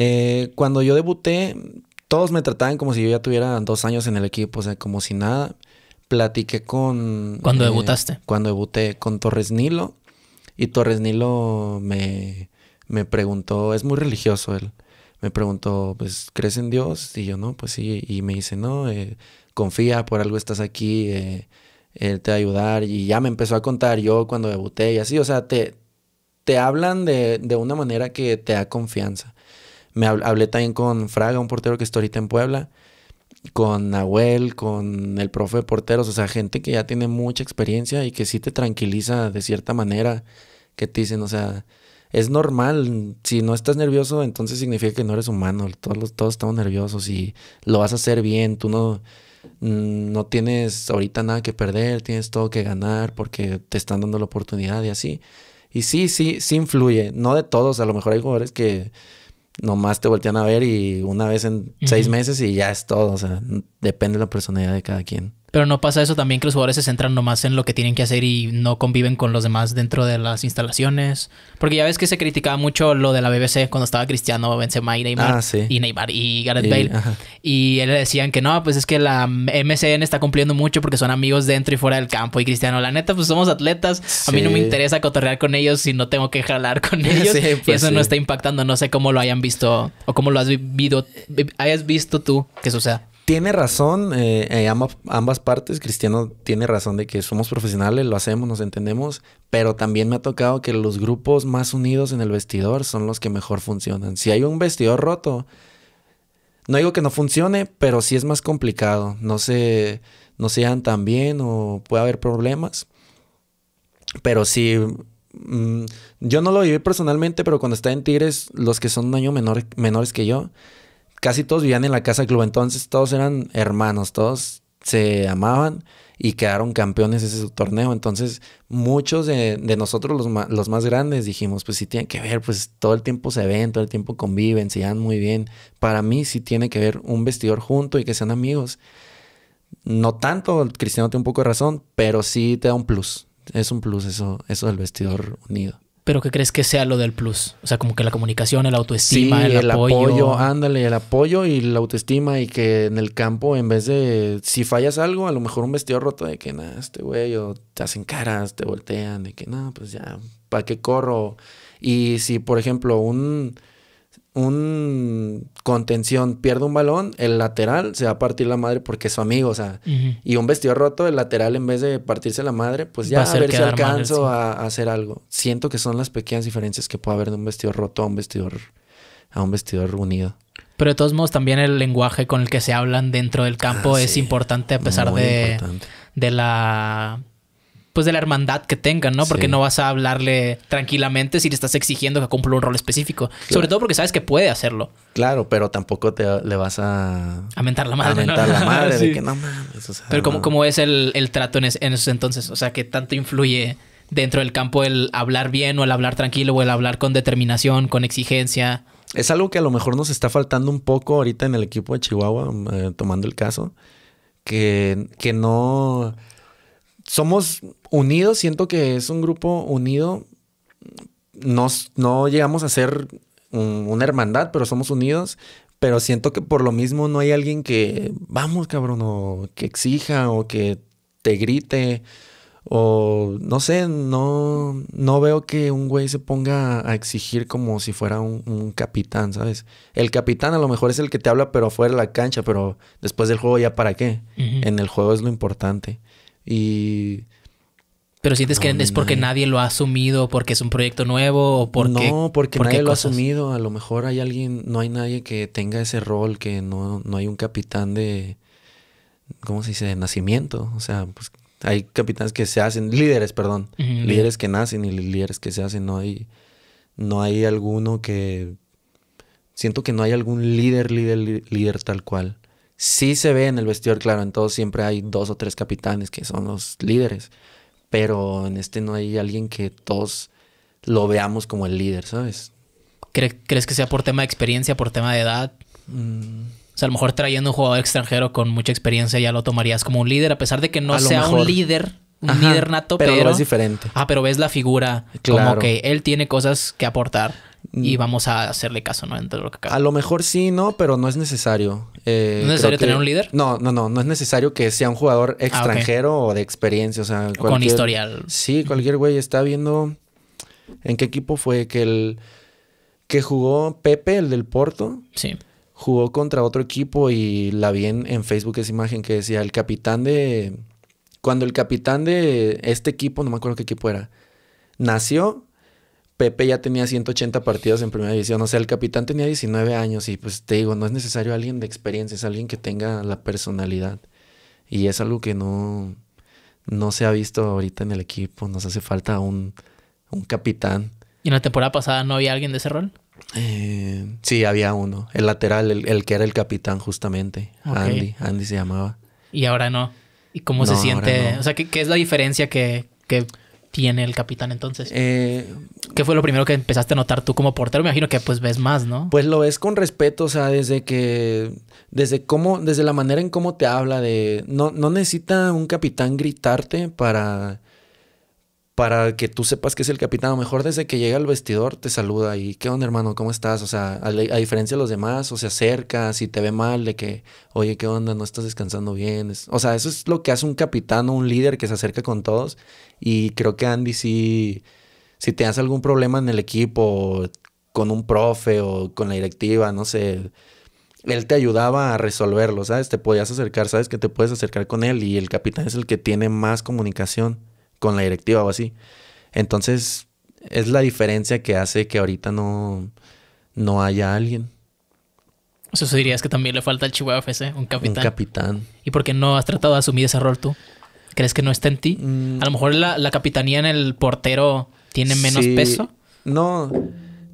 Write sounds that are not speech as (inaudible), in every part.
Eh, cuando yo debuté, todos me trataban como si yo ya tuviera dos años en el equipo, o sea, como si nada. Platiqué con... Cuando eh, debutaste? Cuando debuté con Torres Nilo. Y Torres Nilo me, me preguntó, es muy religioso él. Me preguntó, pues, ¿crees en Dios? Y yo, no, pues sí. Y me dice, no, eh, confía, por algo estás aquí, eh, él te va a ayudar. Y ya me empezó a contar yo cuando debuté y así. O sea, te, te hablan de, de una manera que te da confianza. Me hablé también con Fraga, un portero que está ahorita en Puebla, con Nahuel, con el profe de porteros, o sea, gente que ya tiene mucha experiencia y que sí te tranquiliza de cierta manera, que te dicen, o sea, es normal, si no estás nervioso, entonces significa que no eres humano, todos, todos estamos nerviosos y lo vas a hacer bien, tú no, mm, no tienes ahorita nada que perder, tienes todo que ganar porque te están dando la oportunidad y así. Y sí, sí, sí influye, no de todos, a lo mejor hay jugadores que nomás te voltean a ver y una vez en seis meses y ya es todo. O sea, depende de la personalidad de cada quien. Pero no pasa eso también que los jugadores se centran nomás en lo que tienen que hacer y no conviven con los demás dentro de las instalaciones. Porque ya ves que se criticaba mucho lo de la BBC cuando estaba Cristiano Benzema y Neymar. Ah, y Neymar y Gareth Bale. Y él le decían que no, pues es que la MCN está cumpliendo mucho porque son amigos dentro y fuera del campo. Y Cristiano, la neta, pues somos atletas. A mí no me interesa cotorrear con ellos si no tengo que jalar con ellos. (laughs) y pues eso no está impactando. No sé cómo lo hayan visto o cómo lo has vivido, hayas visto tú que suceda tiene razón eh, eh, ambas, partes. Cristiano tiene razón de que somos profesionales, lo hacemos, nos entendemos, pero también me ha tocado que los grupos más unidos en el vestidor son los que mejor funcionan. Si hay un vestidor roto, no digo que no funcione, pero sí es más complicado. No se, no se dan tan bien o puede haber problemas. Pero sí, mm, yo no lo viví personalmente, pero cuando está en Tigres, los que son un año menores que yo, casi todos vivían en la casa club, entonces todos eran hermanos, todos se amaban y quedaron campeones ese torneo. Entonces, muchos de, nosotros, los, más grandes, dijimos, pues sí tiene que ver, pues todo el tiempo se ven, todo el tiempo conviven, se dan muy bien. Para mí sí tiene que ver un vestidor junto y que sean amigos. No tanto, Cristiano tiene un poco de razón, pero sí te da un plus. Es un plus eso, eso del vestidor unido pero ¿qué crees que sea lo del plus? O sea, como que la comunicación, el autoestima, el, apoyo. Ándale, el apoyo y la autoestima y que en el campo, en vez de, si fallas algo, a lo mejor un vestido roto de que, nada, este güey, o te hacen caras, te voltean, de que, nada, pues ya, ¿para qué corro? Y si, por ejemplo, un un contención pierde un balón, el lateral se va a partir la madre porque es su amigo, o sea, y un vestido roto, el lateral en vez de partirse la madre, pues ya va a, ver si alcanzo a, hacer algo. Siento que son las pequeñas diferencias que puede haber de un vestido roto a un vestidor a un vestidor unido. Pero de todos modos también el lenguaje con el que se hablan dentro del campo ah, es importante a pesar de de la pues de la hermandad que tengan, ¿no? Porque no vas a hablarle tranquilamente si le estás exigiendo que cumpla un rol específico. Sobre todo porque sabes que puede hacerlo. Claro, pero tampoco te, le vas a... A la madre. A la madre. de (laughs) que no mames. pero como cómo es el, trato en, esos entonces? O sea, que tanto influye dentro del campo el hablar bien o el hablar tranquilo o el hablar con determinación, con exigencia. Es algo que a lo mejor nos está faltando un poco ahorita en el equipo de Chihuahua, eh, tomando el caso, que, que no, somos unidos, siento que es un grupo unido. no llegamos a ser una hermandad, pero somos unidos. Pero siento que por lo mismo no hay alguien que, vamos, cabrón, o que exija o que te grite. O no sé, no, no veo que un güey se ponga a exigir como si fuera un, capitán, ¿sabes? El capitán a lo mejor es el que te habla, pero fuera de la cancha, pero después del juego ya para qué. En el juego es lo importante. Y... Pero sientes que es porque nadie. lo ha asumido, porque es un proyecto nuevo o porque... No, porque nadie lo ha asumido. A lo mejor hay alguien, no hay nadie que tenga ese rol, que no, no hay un capitán de... ¿Cómo se dice? De nacimiento. O sea, pues hay capitanes que se hacen, líderes, perdón. Líderes que nacen y líderes que se hacen. No hay, no hay alguno que... Siento que no hay algún líder, líder, líder tal cual sí se ve en el vestidor, claro, en todos siempre hay dos o tres capitanes que son los líderes, pero en este no hay alguien que todos lo veamos como el líder, ¿sabes? ¿Crees que sea por tema de experiencia, por tema de edad? Mm. O sea, a lo mejor trayendo un jugador extranjero con mucha experiencia ya lo tomarías como un líder, a pesar de que no sea un líder, un líder nato, pero, pero... es diferente. Ah, pero ves la figura como que él tiene cosas que aportar. Mm. y vamos a hacerle caso, ¿no? A lo mejor sí, no, pero no es necesario. Eh, ¿No es necesario tener un líder? No, no, no. No es necesario que sea un jugador ah, extranjero o de experiencia. O sea, Con historial. Sí, cualquier güey está viendo en qué equipo fue que el que jugó Pepe, el del Porto. Sí. Jugó contra otro equipo y la vi en Facebook esa imagen que decía el capitán de. Cuando el capitán de este equipo, no me acuerdo qué equipo era, nació, Pepe ya tenía 180 partidos en primera división. O sea, el capitán tenía 19 años y pues te digo, no es necesario alguien de experiencia, es alguien que tenga la personalidad. Y es algo que no, no se ha visto ahorita en el equipo. Nos hace falta un, capitán. ¿Y en la temporada pasada no había alguien de ese rol? Eh, sí, había uno. El lateral, el, que era el capitán justamente. Andy. Andy se llamaba. Y ahora no. ¿Y cómo se siente? O sea, ¿qué, ¿qué, es la diferencia que, que tiene el capitán entonces? Eh, ¿Qué fue lo primero que empezaste a notar tú como portero? Me imagino que pues ves más, ¿no? Pues lo ves con respeto, o sea, desde que, desde cómo, desde la manera en cómo te habla de, no, no necesita un capitán gritarte para para que tú sepas que es el capitán. A mejor desde que llega al vestidor te saluda y ¿qué onda, hermano? ¿Cómo estás? O sea, a, diferencia de los demás, o se acerca, si te ve mal, de que, oye, ¿qué onda? No estás descansando bien. o sea, eso es lo que hace un capitán o un líder que se acerca con todos. Y creo que Andy si te hace algún problema en el equipo, con un profe o con la directiva, no sé. Él te ayudaba a resolverlo, ¿sabes? Te podías acercar, ¿sabes? Que te puedes acercar con él y el capitán es el que tiene más comunicación con la directiva o así. Entonces, es la diferencia que hace que ahorita no, no haya alguien. Eso dirías que también le falta al Chihuahua FC, un capitán. Un capitán. ¿Y por qué no has tratado de asumir ese rol tú? ¿Crees que no está en ti? Mm. A lo mejor la, capitanía en el portero tiene menos peso. No,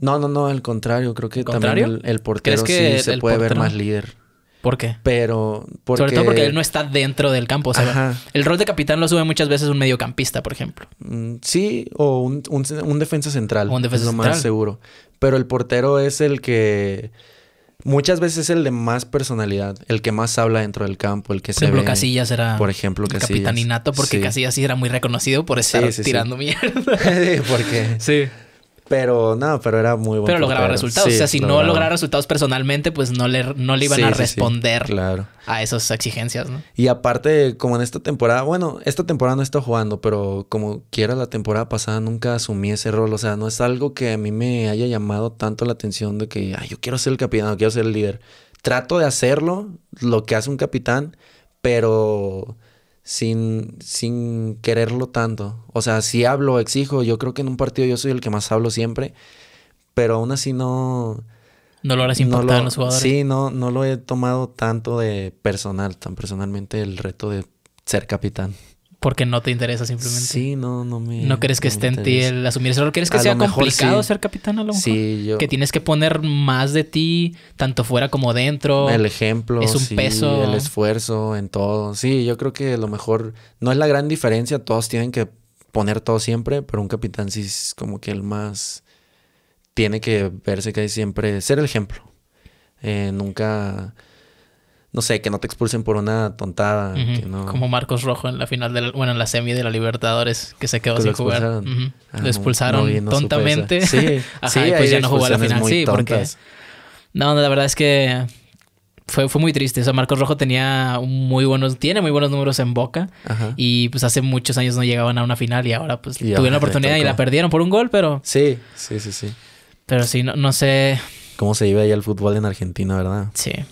no, no, no, al contrario. Creo que también el, portero sí se puede ver más líder. ¿Por qué? Pero. Porque... Sobre todo porque él no está dentro del campo. O el rol de capitán lo sube muchas veces un mediocampista, por ejemplo. Mm, sí, o un, defensa central. un defensa es Lo más seguro. Pero el portero es el que. Muchas veces es el de más personalidad, el que más habla dentro del campo, el que por se ejemplo, Casillas era por ejemplo, Casillas. capitán innato porque Casillas sí era muy reconocido por estar tirando mierda. (laughs) porque sí. Pero no, pero era muy bueno. Pero lograba resultados. o sea, si no lograba resultados personalmente, pues no le, no le iban a responder a esas exigencias, ¿no? Y aparte, como en esta temporada, bueno, esta temporada no está jugando, pero como quiera la temporada pasada nunca asumí ese rol. O sea, no es algo que a mí me haya llamado tanto la atención de que, ay, yo quiero ser el capitán, quiero ser el líder. Trato de hacerlo, lo que hace un capitán, pero sin, sin quererlo tanto. O sea, si hablo, exijo, yo creo que en un partido yo soy el que más hablo siempre, pero aún así no... No lo harás importar a los jugadores. Sí, no, no lo he tomado tanto de personal, tan personalmente el reto de ser capitán porque no te interesa simplemente. Sí, no, no me. No crees que esté en ti el asumir ese rol. ¿Crees que sea complicado ser capitán a lo mejor? Sí, yo. Que tienes que poner más de ti, tanto fuera como dentro. El ejemplo. Es un sí, peso. El esfuerzo en todo. Sí, yo creo que lo mejor no es la gran diferencia. Todos tienen que poner todo siempre, pero un capitán sí es como que el más. Tiene que verse que hay siempre ser el ejemplo. Eh, nunca no sé, que no te expulsen por una tontada. Como Marcos Rojo en la final de bueno, en la semi de la Libertadores, que se quedó sin jugar. Ah, lo expulsaron tontamente. Sí, (laughs) pues ya no jugó la final. Sí, porque. No, la verdad es que fue, fue muy triste. O Marcos Rojo tenía muy buenos, tiene muy buenos números en boca. Y pues hace muchos años no llegaban a una final y ahora pues tuvieron la oportunidad y la perdieron por un gol, pero. Sí, sí, sí, sí. Pero sí, no, no sé. Cómo se vive ahí el fútbol en Argentina, ¿verdad? Sí.